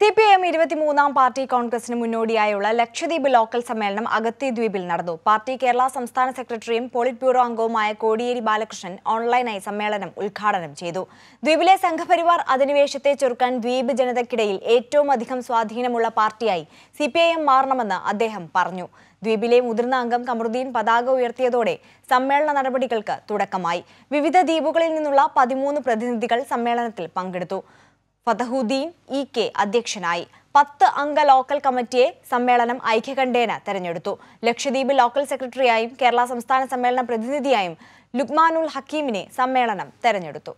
C P M ഇരുപത്തിമൂന്നാം party കോൺഗ്രസിന് മുന്നോടിയായുള്ള ലക്ഷദ്വീപ് ലോക്കൽ സമ്മേളനം അഗത്തി ദ്വീപിൽ നടന്നു പാർട്ടി കേരള സംസ്ഥാന സെക്രട്ടറിയും പോളിറ്റ് ബ്യൂറോ അംഗവുമായ കോടിയേരി ബാലകൃഷ്ണൻ ഓൺലൈനായി സമ്മേളനം ഉദ്ഘാടനം ചെയ്തു ദ്വീപിലെ സംഘപരിവാർ അധിനിവേശത്തെ ചെറുക്കാൻ ദ്വീപ് ജനതയ്ക്കിടയിൽ ഏറ്റവും അധികം സ്വാധീനമുള്ള പാർട്ടിയായി സി മാറണമെന്ന് അദ്ദേഹം പറഞ്ഞു ദ്വീപിലെ മുതിർന്ന അംഗം കമറുദ്ദീൻ പതാക ഉയർത്തിയതോടെ സമ്മേളന നടപടികൾക്ക് തുടക്കമായി വിവിധ ദ്വീപുകളിൽ നിന്നുള്ള പതിമൂന്ന് പ്രതിനിധികൾ സമ്മേളനത്തിൽ പങ്കെടുത്തു ഫതഹുദ്ദീൻ ഇ കെ അധ്യക്ഷനായി പത്ത് അംഗ ലോക്കൽ കമ്മിറ്റിയെ സമ്മേളനം ഐക്യകണ്ഠേന തെരഞ്ഞെടുത്തു ലക്ഷദ്വീപ് ലോക്കൽ സെക്രട്ടറിയായും കേരള സംസ്ഥാന സമ്മേളന പ്രതിനിധിയായും ലുക്മാനുൽ ഹക്കീമിനെ സമ്മേളനം തെരഞ്ഞെടുത്തു